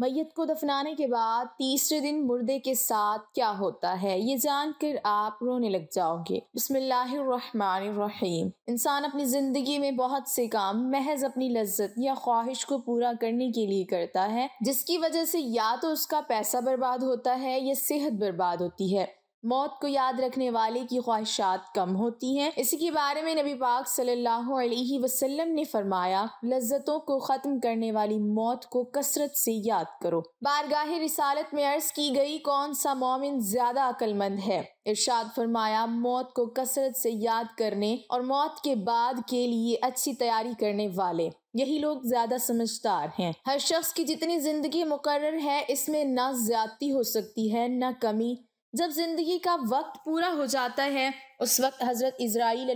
मैयत को दफनाने के बाद तीसरे दिन मुर्दे के साथ क्या होता है ये जानकर आप रोने लग जाओगे बसमीम इंसान अपनी ज़िंदगी में बहुत से काम महज अपनी लज्जत या ख्वाहिश को पूरा करने के लिए करता है जिसकी वजह से या तो उसका पैसा बर्बाद होता है या सेहत बर्बाद होती है मौत को याद रखने वाले की ख्वाहिशात कम होती हैं इसी के बारे में नबी पाक सल्लल्लाहु अलैहि वसल्लम ने फरमाया लज्जतों को ख़त्म करने वाली मौत को कसरत से याद करो बारगाह रिसालत में अर्ज की गई कौन सा मोमिन ज़्यादा अकलमंद है इरशाद फरमाया मौत को कसरत से याद करने और मौत के बाद के लिए अच्छी तैयारी करने वाले यही लोग ज्यादा समझदार हैं हर शख्स की जितनी जिंदगी मुकर है इसमें ना ज्यादती हो सकती है ना कमी जब जिंदगी का वक्त पूरा हो जाता है उस वक्त हजरत इसराइल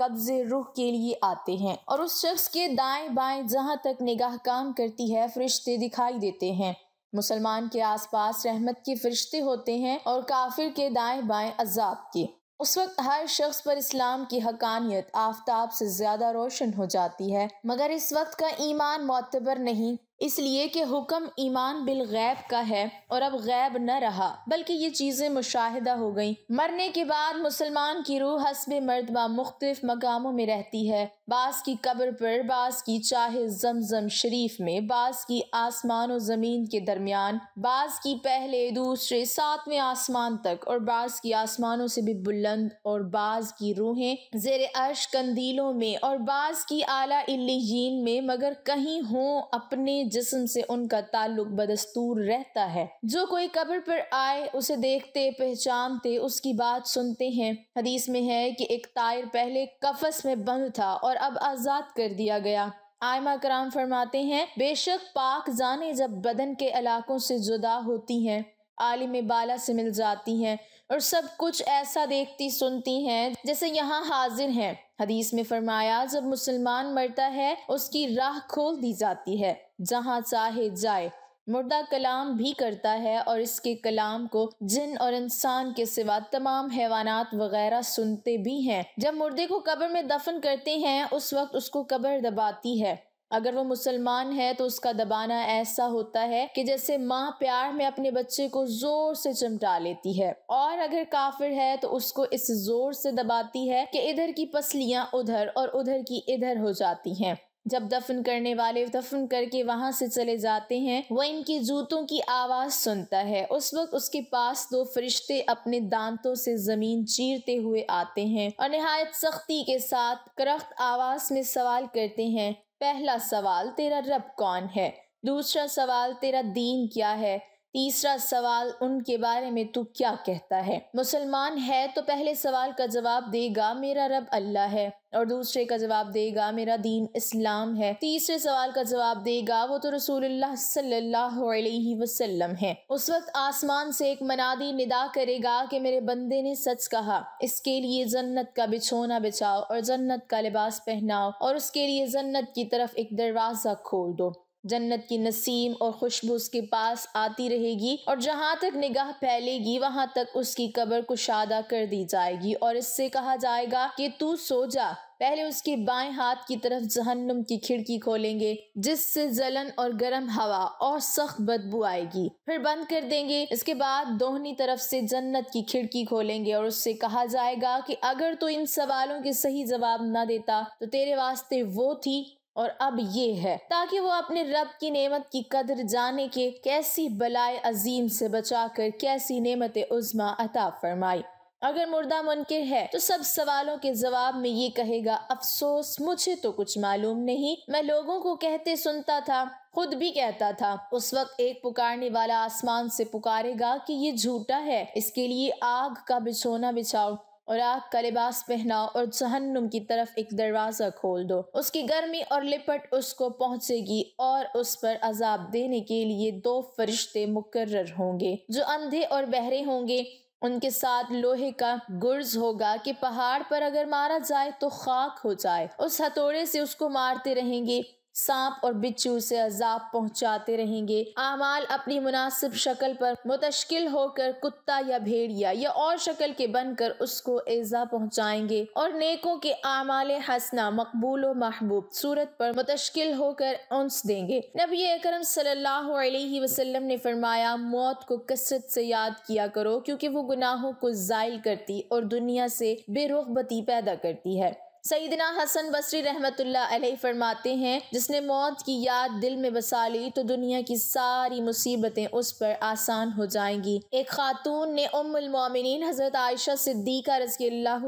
कब्ज रुख के लिए आते हैं और उस शख्स के दाएं बाएं जहां तक निगाह काम करती है फरिश्ते दिखाई देते हैं मुसलमान के आसपास रहमत के फरिश्ते होते हैं और काफिर के दाएं बाएं अजाब के उस वक्त हर शख्स पर इस्लाम की हकानियत आफ्ताब से ज्यादा रोशन हो जाती है मगर इस वक्त का ईमान मोतबर नहीं इसलिए कि हुक्म ईमान बिल गैब का है और अब गैब न रहा बल्कि ये चीज़ें मुशाहिदा हो गईं मरने के बाद मुसलमान की रूह हसब मर्दबा मुख्तलिफ मकामों में रहती है बास की कब्र पर बास की चाहे जमजम शरीफ में बास की आसमान और ज़मीन के दरमियान बास की पहले दूसरे सातवें आसमान तक और बास की आसमानों से भी बुलंद और बाज की रूहें जेर अर्श कंदीलों में और बास की आला इल्लीन में मगर कहीं हों अपने जिसम से उनका ताल्लुक बदस्तूर रहता है जो कोई कब्र पर आए उसे देखते पहचानते उसकी बात सुनते हैं हदीस में है कि एक तायर पहले कफस में बंद था और अब आज़ाद कर दिया गया आयमा कराम फरमाते हैं बेशक पाक जाने जब बदन के इलाकों से जुदा होती हैं आलिम बाला से मिल जाती हैं और सब कुछ ऐसा देखती सुनती हैं जैसे यहाँ हाजिर हैं हदीस में फरमाया जब मुसलमान मरता है उसकी राह खोल दी जाती है जहाँ चाहे जाए मुर्दा कलाम भी करता है और इसके कलाम को जिन और इंसान के सिवा तमाम हैवानात वगैरह सुनते भी हैं जब मुर्दे को कब्र में दफन करते हैं उस वक्त उसको कब्र दबाती है अगर वो मुसलमान है तो उसका दबाना ऐसा होता है कि जैसे माँ प्यार में अपने बच्चे को जोर से चमटा लेती है और अगर काफिर है तो उसको इस जोर से दबाती है कि इधर की पसलियाँ उधर और उधर की इधर हो जाती हैं जब दफन करने वाले दफन करके वहाँ से चले जाते हैं वह इनके जूतों की आवाज़ सुनता है उस वक्त उसके पास दो फरिश्ते अपने दांतों से ज़मीन चीरते हुए आते हैं और नहायत सख्ती के साथ करख्त आवाज़ में सवाल करते हैं पहला सवाल तेरा रब कौन है दूसरा सवाल तेरा दीन क्या है तीसरा सवाल उनके बारे में तू क्या कहता है मुसलमान है तो पहले सवाल का जवाब देगा मेरा रब अल्लाह है और दूसरे का जवाब देगा मेरा दीन इस्लाम है तीसरे सवाल का जवाब देगा वो तो रसूलुल्लाह सल्लल्लाहु अलैहि वसल्लम है उस वक्त आसमान से एक मनादी निदा करेगा कि मेरे बंदे ने सच कहा इसके लिए जन्नत का बिछोना बिछाओ और जन्नत का लिबास पहनाओ और उसके लिए जन्नत की तरफ एक दरवाज़ा खोल दो जन्नत की नसीम और खुशबू उसके पास आती रहेगी और जहाँ तक निगाह फैलेगी वहाँ तक उसकी कब्र कुशादा कर दी जाएगी और इससे कहा जाएगा कि तू सो जा पहले उसके बाएं हाथ की तरफ जहन्नुम की खिड़की खोलेंगे जिससे जलन और गर्म हवा और सख्त बदबू आएगी फिर बंद कर देंगे इसके बाद दोहनी तरफ से जन्नत की खिड़की खोलेंगे और उससे कहा जाएगा कि अगर तो इन सवालों के सही जवाब ना देता तो तेरे वास्ते वो थी और अब ये है ताकि वो अपने रब की नेमत की कदर जाने के कैसी बलाए अजीम से बचा कर कैसी नेमत उज़मा अता फरमाई अगर मुर्दा मुनकर है तो सब सवालों के जवाब में ये कहेगा अफसोस मुझे तो कुछ मालूम नहीं मैं लोगों को कहते सुनता था खुद भी कहता था उस वक्त एक पुकारने वाला आसमान से पुकारेगा कि ये झूठा है इसके लिए आग का बिछोना बिछाओ और आग का लिबास पहनाओ और जहन्नुम की तरफ एक दरवाज़ा खोल दो उसकी गर्मी और लिपट उसको पहुंचेगी और उस पर अजाब देने के लिए दो फरिश्ते मुकर्र होंगे जो अंधे और बहरे होंगे उनके साथ लोहे का गुर्ज होगा कि पहाड़ पर अगर मारा जाए तो खाक हो जाए उस हथौड़े से उसको मारते रहेंगे सांप और बिच्छू से अजाब पहुंचाते रहेंगे आमाल अपनी मुनासिब शक्ल पर मुतश्किल होकर कुत्ता या भेड़िया या और शक्ल के बनकर उसको ऐजा पहुंचाएंगे और नेकों के आमाल हसना मकबूल महबूब सूरत पर मुतश्किल होकर उन्स देंगे नबी अकरम सल्लल्लाहु अलैहि वसल्लम ने फरमाया मौत को कसरत से याद किया करो क्योंकि वो गुनाहों को जायल करती और दुनिया से बेरुखबती पैदा करती है सईदना हसन बसरी रहमतुल्ला फरमाते हैं जिसने मौत की याद दिल में बसा ली तो दुनिया की सारी मुसीबतें उस पर आसान हो जाएंगी एक खातून ने उमिन हजरत आयशा सिद्दीका रजील्ला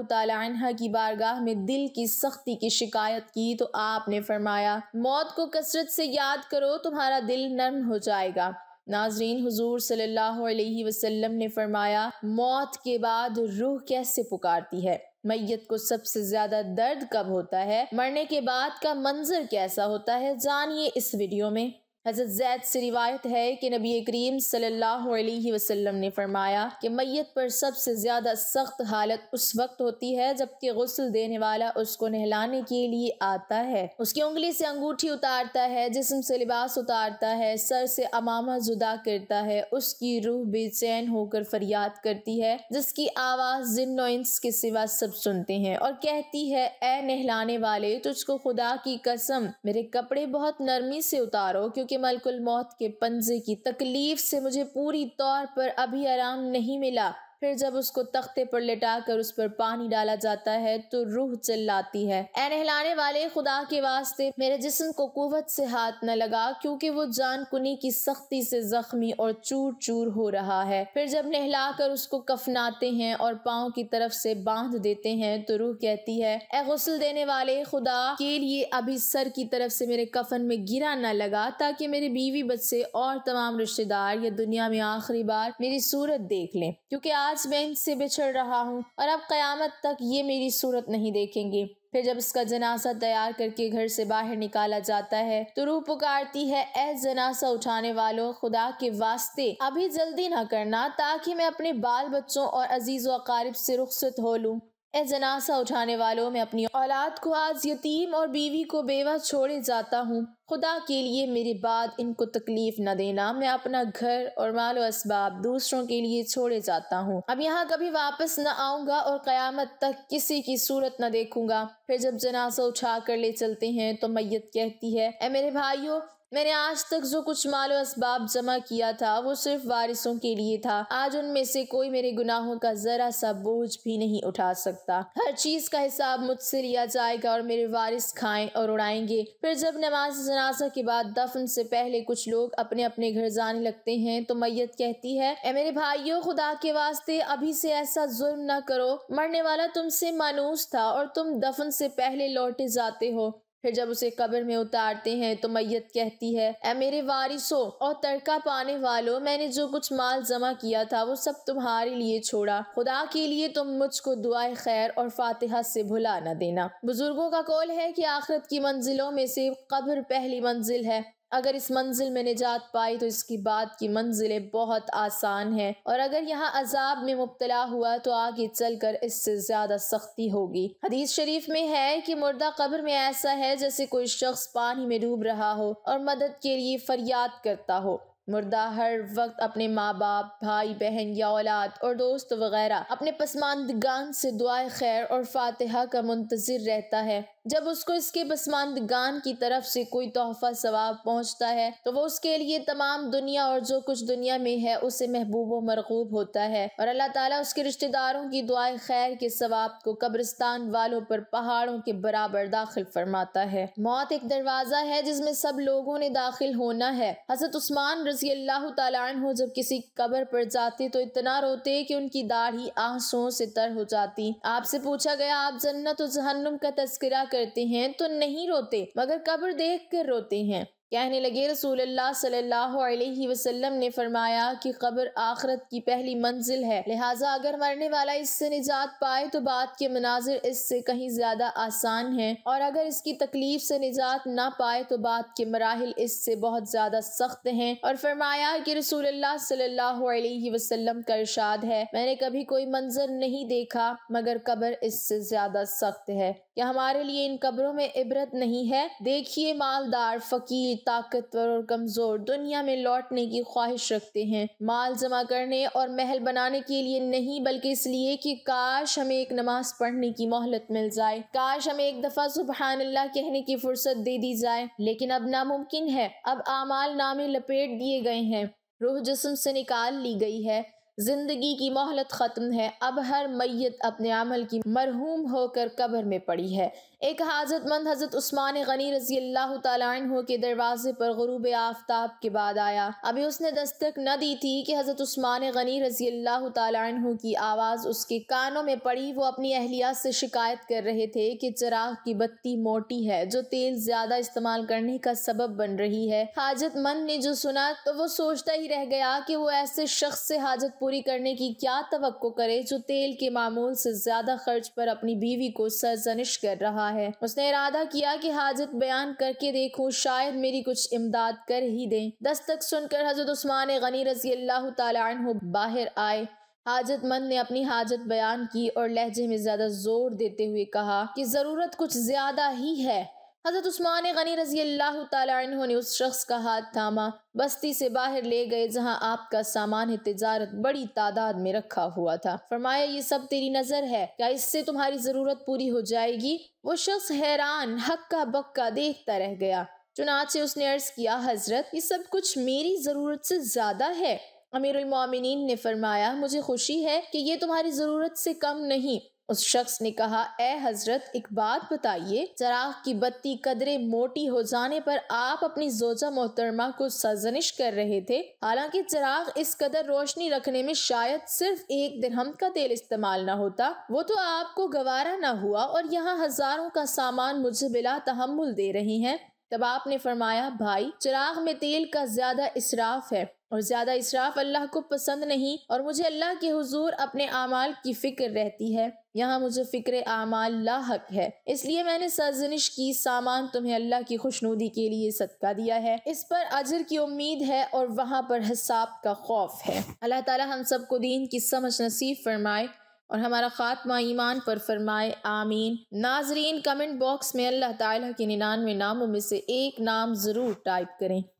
की बारगाह में दिल की सख्ती की शिकायत की तो आपने फरमाया मौत को कसरत से याद करो तुम्हारा दिल नर्म हो जाएगा नाजरीन हजूर सल्लल्लाहु वसलम ने फरमाया मौत के बाद रूह कैसे पुकारती है मैयत को सबसे ज्यादा दर्द कब होता है मरने के बाद का मंजर कैसा होता है जानिए इस वीडियो में हज़रत जैद से रिवायत है कि नबी करीम सल्लल्लाहु अलैहि वसल्लम ने फरमाया कि मैत पर सबसे ज़्यादा सख्त हालत उस वक्त होती है जबकि गसल देने वाला उसको नहलाने के लिए आता है उसकी उंगली से अंगूठी उतारता है जिसम से लिबास उतारता है सर से अमामा जुदा करता है उसकी रूह बेचैन होकर फरियाद करती है जिसकी आवाज़ जिन्नोइंस के सिवा सब सुनते हैं और कहती है ए नहलाने वाले तुझको खुदा की कसम मेरे कपड़े बहुत नरमी से उतारो क्योंकि कि मलकुल मौत के पंजे की तकलीफ़ से मुझे पूरी तौर पर अभी आराम नहीं मिला फिर जब उसको तख्ते पर कर उस पर पानी डाला जाता है तो रूह चिल्लाती है ऐ नहलाने वाले खुदा के वास्ते मेरे जिस्म को कुवत से हाथ न लगा क्योंकि वो जान कुनी की सख्ती से जख्मी और चूर चूर हो रहा है फिर जब नहलाकर उसको कफनाते हैं और पाँव की तरफ से बांध देते हैं तो रूह कहती है ऐ गसल देने वाले खुदा के लिए अभी सर की तरफ से मेरे कफन में गिरा न लगा ताकि मेरी बीवी बच्चे और तमाम रिश्तेदार या दुनिया में आखिरी बार मेरी सूरत देख लें क्योंकि आज मैं इनसे बिछड़ रहा हूँ और अब क़यामत तक ये मेरी सूरत नहीं देखेंगे फिर जब इसका जनासा तैयार करके घर से बाहर निकाला जाता है तो रू पुकारती है ऐ जनासा उठाने वालों खुदा के वास्ते अभी जल्दी ना करना ताकि मैं अपने बाल बच्चों और अजीज व अकारिब से रुखसत हो लूँ ए जनासा उठाने वालों में अपनी औलाद को आज यतीम और बीवी को बेवा छोड़े जाता हूँ खुदा के लिए मेरे बाद इनको तकलीफ न देना मैं अपना घर और मालो इसबाब दूसरों के लिए छोड़े जाता हूँ अब यहाँ कभी वापस न आऊंगा और क़यामत तक किसी की सूरत न देखूंगा फिर जब जनासा उठा कर ले चलते हैं तो मैयत कहती है ए मेरे भाइयों मैंने आज तक जो कुछ मालो इसबाब जमा किया था वो सिर्फ वारिसों के लिए था आज उनमें से कोई मेरे गुनाहों का जरा सा बोझ भी नहीं उठा सकता हर चीज का हिसाब मुझसे लिया जाएगा और मेरे वारिस खाएं और उड़ाएंगे फिर जब नमाज जनाजा के बाद दफन से पहले कुछ लोग अपने अपने घर जाने लगते हैं तो मैयत कहती है ए मेरे भाइयों खुदा के वास्ते अभी से ऐसा जुल्म न करो मरने वाला तुमसे मानूस था और तुम दफन से पहले लौटे जाते हो फिर जब उसे कब्र में उतारते हैं तो मैयत कहती है ए मेरे वारिसों और तड़का पाने वालों मैंने जो कुछ माल जमा किया था वो सब तुम्हारे लिए छोड़ा खुदा के लिए तुम मुझको दुआ खैर और फातिहा से भुला न देना बुजुर्गों का कौल है कि आखिरत की मंजिलों में से कब्र पहली मंजिल है अगर इस मंजिल में निजात पाई तो इसकी बात की मंजिलें बहुत आसान है और अगर यहाँ अजाब में मुबतला हुआ तो आगे चल कर इससे ज्यादा सख्ती होगी हदीस शरीफ में है कि मुर्दा कब्र में ऐसा है जैसे कोई शख्स पानी में डूब रहा हो और मदद के लिए फरियाद करता हो मुर्दा हर वक्त अपने माँ बाप भाई बहन या औलाद और दोस्त वगैरह अपने पसमानदगान से दुआ खैर और फातिहा का मुंतजर रहता है जब उसको इसके पसमानदगान की तरफ से कोई तोहफा सवाब पहुंचता है तो वो उसके लिए तमाम दुनिया और जो कुछ दुनिया में है उसे महबूब व मरगूब होता है और अल्लाह ताला उसके रिश्तेदारों की दुआ खैर के सवाब को कब्रिस्तान वालों पर पहाड़ों के बराबर दाखिल फरमाता है मौत एक दरवाज़ा है जिसमे सब लोगों ने दाखिल होना है हजरत उस्मान रजी अल्लाह तु जब किसी कब्र पर जाते तो इतना रोते की उनकी दाढ़ी आंसुओं से तर हो जाती आपसे पूछा गया आप जन्नत और जहन्नुम का तस्करा कर करते हैं तो नहीं रोते मगर कब्र देख कर रोते हैं कहने लगे रसूल सल्लल्लाहु अलैहि वसल्लम ने फरमाया कि कब्र आखरत की पहली मंजिल है लिहाजा अगर मरने वाला इससे निजात पाए तो बात के मनाजिर इससे कहीं ज़्यादा आसान हैं और अगर इसकी तकलीफ से निजात ना पाए तो बात के मराहल इससे बहुत ज़्यादा सख्त हैं और फरमाया कि रसूल सल्लल्लाहु अलैहि वसल्लम का इरशाद है मैंने कभी कोई मंजर नहीं देखा मगर कब्र इससे ज़्यादा सख्त है यह हमारे लिए इन कब्रों में इबरत नहीं है देखिए मालदार फकीर ताकतवर और कमजोर दुनिया में लौटने की ख्वाहिश रखते हैं माल जमा करने और महल बनाने के लिए नहीं बल्कि इसलिए कि काश हमें एक नमाज पढ़ने की मोहलत मिल जाए काश हमें एक दफा सुबहान अल्लाह कहने की फुर्सत दे दी जाए लेकिन अब नामुमकिन है अब आमाल नामे लपेट दिए गए हैं रूह जिसम से निकाल ली गई है जिंदगी की मोहलत ख़त्म है अब हर मैयत अपने अमल की मरहूम होकर कब्र में पड़ी है एक हाजतमंद हज़रत उस्मान गनी रजी अल्लाह तु के दरवाजे पर गरूब आफ्ताब के बाद आया अभी उसने दस्तक न दी थी कि हज़रत उस्मान गनी रजी अल्लाह तु की आवाज़ उसके कानों में पड़ी वो अपनी अहलिया से शिकायत कर रहे थे कि चराग की बत्ती मोटी है जो तेल ज़्यादा इस्तेमाल करने का सबब बन रही है हाजतमंद ने जो सुना तो वो सोचता ही रह गया कि वो ऐसे शख्स से हाजत पूरी करने की क्या तो करे जो तेल के मामूल से ज़्यादा खर्च पर अपनी बीवी को सरजनिश कर रहा रहा है उसने इरादा किया कि हाजत बयान करके देखूं शायद मेरी कुछ इमदाद कर ही दें दस्तक सुनकर हजरत उस्मान गनी रजी अल्लाह तु बाहर आए हाजत मंद ने अपनी हाजत बयान की और लहजे में ज्यादा जोर देते हुए कहा कि जरूरत कुछ ज्यादा ही है हज़रत उस्मान गनी रजी अल्लाह तु ने उस शख्स का हाथ थामा बस्ती से बाहर ले गए जहाँ आपका सामान तजारत बड़ी तादाद में रखा हुआ था फरमाया ये सब तेरी नज़र है क्या इससे तुम्हारी ज़रूरत पूरी हो जाएगी वो शख्स हैरान हक्का बक्का देखता रह गया चुनाचे उसने अर्ज किया हजरत ये सब कुछ मेरी ज़रूरत से ज़्यादा है अमीरमिन ने फरमाया मुझे खुशी है कि ये तुम्हारी ज़रूरत से कम नहीं उस शख्स ने कहा ए हजरत एक बात बताइए चराग की बत्ती कदरे मोटी हो जाने पर आप अपनी जोजा मोहतरमा को सजनिश कर रहे थे हालांकि चराग इस कदर रोशनी रखने में शायद सिर्फ एक हम का तेल इस्तेमाल न होता वो तो आपको गवारा न हुआ और यहाँ हजारों का सामान मुझे बिला तहमुल दे रही है तब आपने फरमाया भाई चिराग में तेल का ज्यादा इसराफ है और ज्यादा इसराफ अल्लाह को पसंद नहीं और मुझे अल्लाह के हुजूर अपने आमाल की फिक्र रहती है यहाँ मुझे फ़िक्र आमाल लाक है इसलिए मैंने सरजनिश की सामान तुम्हें अल्लाह की खुशनुदी के लिए सदका दिया है इस पर अजर की उम्मीद है और वहाँ पर हिसाब का खौफ है अल्लाह ताला हम सबको दीन की समझ नसीब फरमाए और हमारा ख़ात्मा ईमान पर फरमाए आमीन नाजरीन कमेंट बॉक्स में अल्लाह ताला के निन्यानवे नामों में से एक नाम ज़रूर टाइप करें